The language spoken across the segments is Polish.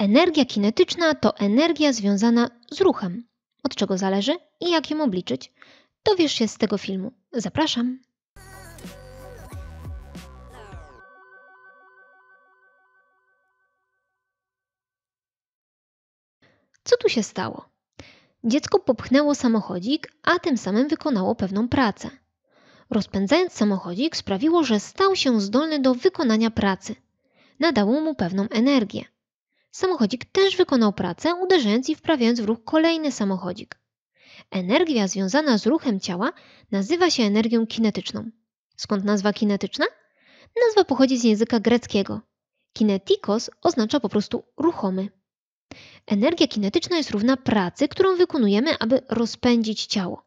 Energia kinetyczna to energia związana z ruchem. Od czego zależy i jak ją obliczyć? Dowiesz się z tego filmu. Zapraszam! Co tu się stało? Dziecko popchnęło samochodzik, a tym samym wykonało pewną pracę. Rozpędzając samochodzik sprawiło, że stał się zdolny do wykonania pracy. Nadało mu pewną energię – Samochodzik też wykonał pracę, uderzając i wprawiając w ruch kolejny samochodzik. Energia związana z ruchem ciała nazywa się energią kinetyczną. Skąd nazwa kinetyczna? Nazwa pochodzi z języka greckiego. Kinetikos oznacza po prostu ruchomy. Energia kinetyczna jest równa pracy, którą wykonujemy, aby rozpędzić ciało.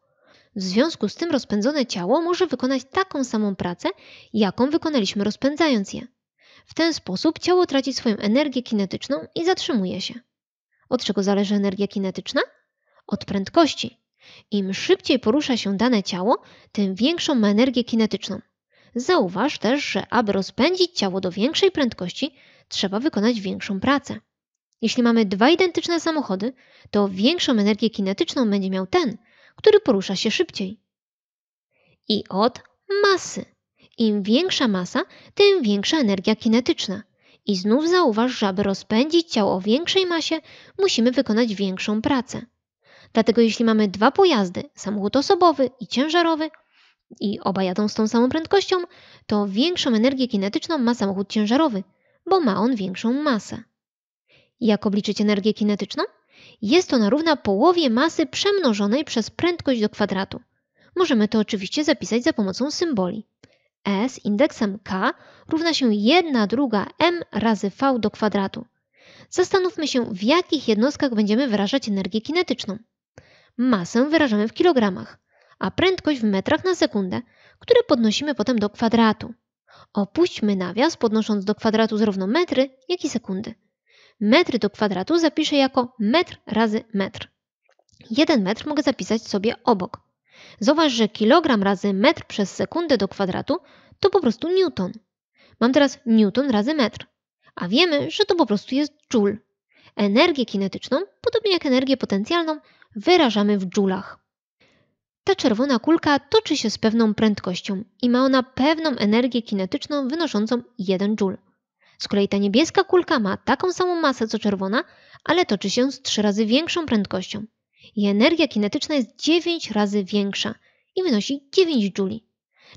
W związku z tym rozpędzone ciało może wykonać taką samą pracę, jaką wykonaliśmy rozpędzając je. W ten sposób ciało traci swoją energię kinetyczną i zatrzymuje się. Od czego zależy energia kinetyczna? Od prędkości. Im szybciej porusza się dane ciało, tym większą ma energię kinetyczną. Zauważ też, że aby rozpędzić ciało do większej prędkości, trzeba wykonać większą pracę. Jeśli mamy dwa identyczne samochody, to większą energię kinetyczną będzie miał ten, który porusza się szybciej. I od masy. Im większa masa, tym większa energia kinetyczna. I znów zauważ, że aby rozpędzić ciało o większej masie, musimy wykonać większą pracę. Dlatego jeśli mamy dwa pojazdy, samochód osobowy i ciężarowy, i oba jadą z tą samą prędkością, to większą energię kinetyczną ma samochód ciężarowy, bo ma on większą masę. Jak obliczyć energię kinetyczną? Jest ona równa połowie masy przemnożonej przez prędkość do kwadratu. Możemy to oczywiście zapisać za pomocą symboli. S indeksem K równa się 1 druga M razy V do kwadratu. Zastanówmy się, w jakich jednostkach będziemy wyrażać energię kinetyczną. Masę wyrażamy w kilogramach, a prędkość w metrach na sekundę, które podnosimy potem do kwadratu. Opuśćmy nawias, podnosząc do kwadratu zarówno metry, jak i sekundy. Metry do kwadratu zapiszę jako metr razy metr. Jeden metr mogę zapisać sobie obok. Zauważ, że kilogram razy metr przez sekundę do kwadratu to po prostu newton. Mam teraz newton razy metr, a wiemy, że to po prostu jest joule. Energię kinetyczną, podobnie jak energię potencjalną, wyrażamy w joulach. Ta czerwona kulka toczy się z pewną prędkością i ma ona pewną energię kinetyczną wynoszącą 1 joule. Z kolei ta niebieska kulka ma taką samą masę co czerwona, ale toczy się z 3 razy większą prędkością i energia kinetyczna jest 9 razy większa i wynosi 9 J.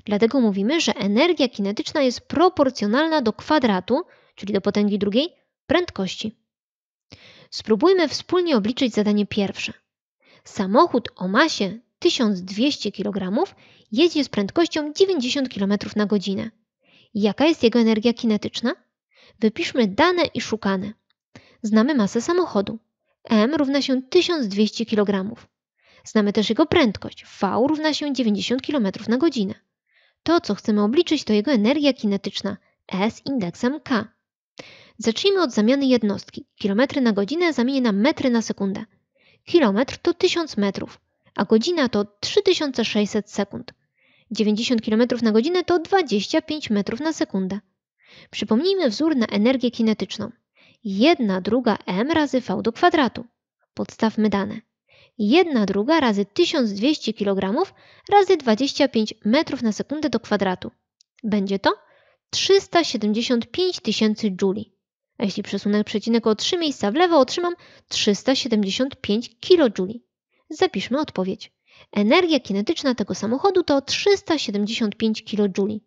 Dlatego mówimy, że energia kinetyczna jest proporcjonalna do kwadratu, czyli do potęgi drugiej, prędkości. Spróbujmy wspólnie obliczyć zadanie pierwsze. Samochód o masie 1200 kg jeździ z prędkością 90 km na godzinę. Jaka jest jego energia kinetyczna? Wypiszmy dane i szukane. Znamy masę samochodu m równa się 1200 kg. Znamy też jego prędkość. V równa się 90 km na godzinę. To, co chcemy obliczyć, to jego energia kinetyczna, S indeksem K. Zacznijmy od zamiany jednostki. Kilometry na godzinę zamienię na metry na sekundę. Kilometr to 1000 metrów, a godzina to 3600 sekund. 90 km na godzinę to 25 metrów na sekundę. Przypomnijmy wzór na energię kinetyczną. 1 druga m razy v do kwadratu. Podstawmy dane. 1 druga razy 1200 kg razy 25 metrów na sekundę do kwadratu. Będzie to 375 tysięcy Jouli. A jeśli przesunę przecinek o 3 miejsca w lewo, otrzymam 375 kJ. Zapiszmy odpowiedź. Energia kinetyczna tego samochodu to 375 kJ.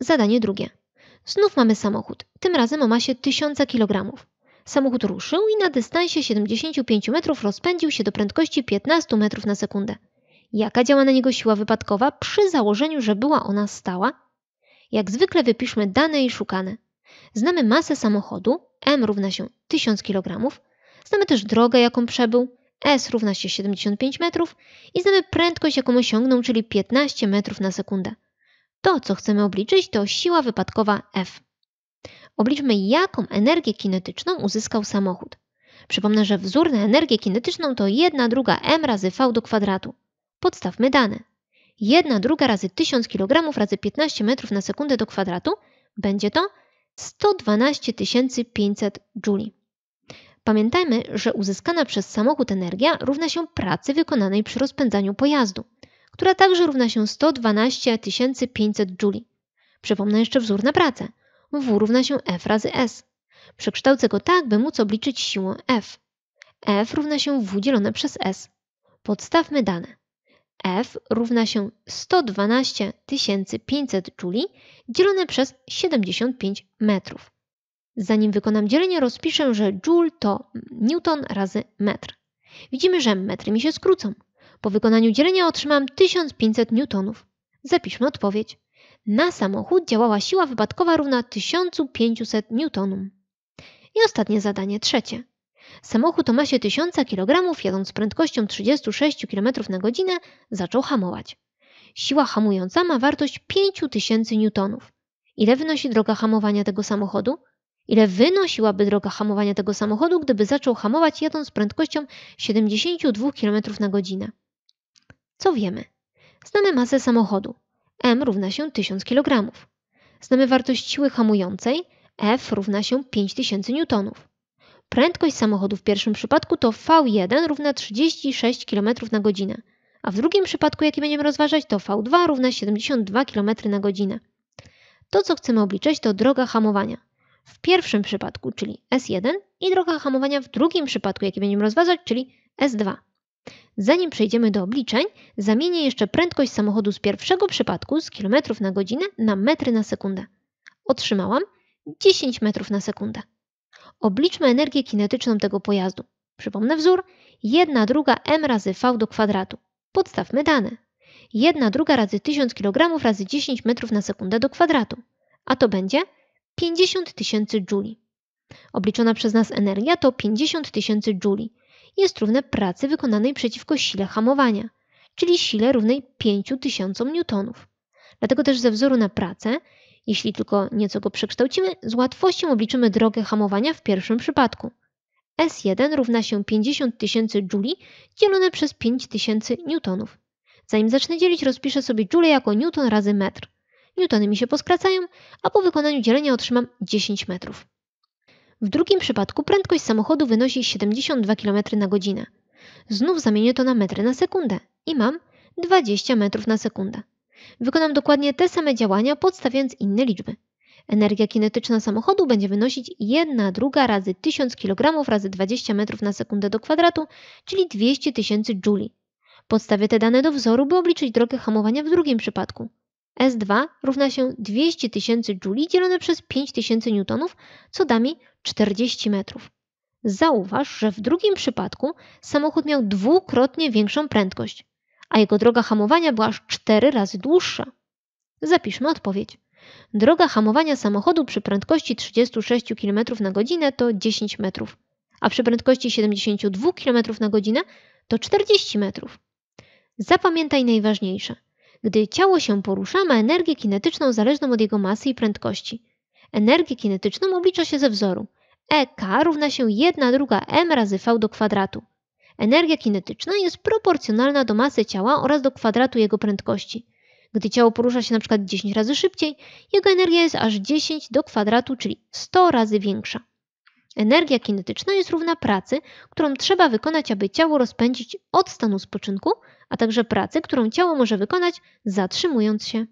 Zadanie drugie. Znów mamy samochód, tym razem o masie 1000 kg. Samochód ruszył i na dystansie 75 metrów rozpędził się do prędkości 15 metrów na sekundę. Jaka działa na niego siła wypadkowa przy założeniu, że była ona stała? Jak zwykle wypiszmy dane i szukane. Znamy masę samochodu, M równa się 1000 kg, znamy też drogę, jaką przebył, S równa się 75 metrów i znamy prędkość, jaką osiągnął, czyli 15 metrów na sekundę. To, co chcemy obliczyć, to siła wypadkowa F. Obliczmy, jaką energię kinetyczną uzyskał samochód. Przypomnę, że wzór na energię kinetyczną to 1 druga m razy v do kwadratu. Podstawmy dane. 1 druga razy 1000 kg razy 15 metrów na sekundę do kwadratu będzie to 112 500 Juli. Pamiętajmy, że uzyskana przez samochód energia równa się pracy wykonanej przy rozpędzaniu pojazdu która także równa się 112 500 Joule. Przypomnę jeszcze wzór na pracę. W równa się F razy S. Przekształcę go tak, by móc obliczyć siłę F. F równa się W dzielone przez S. Podstawmy dane. F równa się 112 500 Joule dzielone przez 75 metrów. Zanim wykonam dzielenie, rozpiszę, że Joule to Newton razy metr. Widzimy, że metry mi się skrócą. Po wykonaniu dzielenia otrzymam 1500 newtonów. Zapiszmy odpowiedź. Na samochód działała siła wypadkowa równa 1500 newtonom. I ostatnie zadanie, trzecie. Samochód o masie 1000 kg jadąc z prędkością 36 km na godzinę zaczął hamować. Siła hamująca ma wartość 5000 newtonów. Ile wynosi droga hamowania tego samochodu? Ile wynosiłaby droga hamowania tego samochodu, gdyby zaczął hamować jadąc z prędkością 72 km na godzinę? Co wiemy? Znamy masę samochodu. M równa się 1000 kg. Znamy wartość siły hamującej. F równa się 5000 N. Prędkość samochodu w pierwszym przypadku to V1 równa 36 km na godzinę, a w drugim przypadku, jaki będziemy rozważać, to V2 równa 72 km na godzinę. To, co chcemy obliczyć, to droga hamowania w pierwszym przypadku, czyli S1 i droga hamowania w drugim przypadku, jaki będziemy rozważać, czyli S2. Zanim przejdziemy do obliczeń, zamienię jeszcze prędkość samochodu z pierwszego przypadku z kilometrów na godzinę na metry na sekundę. Otrzymałam 10 metrów na sekundę. Obliczmy energię kinetyczną tego pojazdu. Przypomnę wzór 1 druga m razy v do kwadratu. Podstawmy dane. 1 druga razy 1000 kg razy 10 metrów na sekundę do kwadratu. A to będzie 50 tysięcy Jouli. Obliczona przez nas energia to 50 tysięcy Jouli jest równe pracy wykonanej przeciwko sile hamowania, czyli sile równej 5000 newtonów. Dlatego też ze wzoru na pracę, jeśli tylko nieco go przekształcimy, z łatwością obliczymy drogę hamowania w pierwszym przypadku. S1 równa się 50 000 Jouli dzielone przez 5000 newtonów. Zanim zacznę dzielić, rozpiszę sobie Joule jako newton razy metr. Newtony mi się poskracają, a po wykonaniu dzielenia otrzymam 10 metrów. W drugim przypadku prędkość samochodu wynosi 72 km na godzinę. Znów zamienię to na metry na sekundę i mam 20 metrów na sekundę. Wykonam dokładnie te same działania, podstawiając inne liczby. Energia kinetyczna samochodu będzie wynosić 1 druga razy 1000 kg razy 20 m na sekundę do kwadratu, czyli 200 tysięcy Jouli. Podstawię te dane do wzoru, by obliczyć drogę hamowania w drugim przypadku. S2 równa się 200 tysięcy Joule dzielone przez 5000 Newtonów, co da mi 40 metrów. Zauważ, że w drugim przypadku samochód miał dwukrotnie większą prędkość, a jego droga hamowania była aż 4 razy dłuższa. Zapiszmy odpowiedź. Droga hamowania samochodu przy prędkości 36 km na godzinę to 10 metrów, a przy prędkości 72 km na godzinę to 40 metrów. Zapamiętaj najważniejsze. Gdy ciało się porusza, ma energię kinetyczną zależną od jego masy i prędkości. Energię kinetyczną oblicza się ze wzoru. EK równa się 1 druga m razy v do kwadratu. Energia kinetyczna jest proporcjonalna do masy ciała oraz do kwadratu jego prędkości. Gdy ciało porusza się np. 10 razy szybciej, jego energia jest aż 10 do kwadratu, czyli 100 razy większa. Energia kinetyczna jest równa pracy, którą trzeba wykonać, aby ciało rozpędzić od stanu spoczynku a także pracy, którą ciało może wykonać zatrzymując się.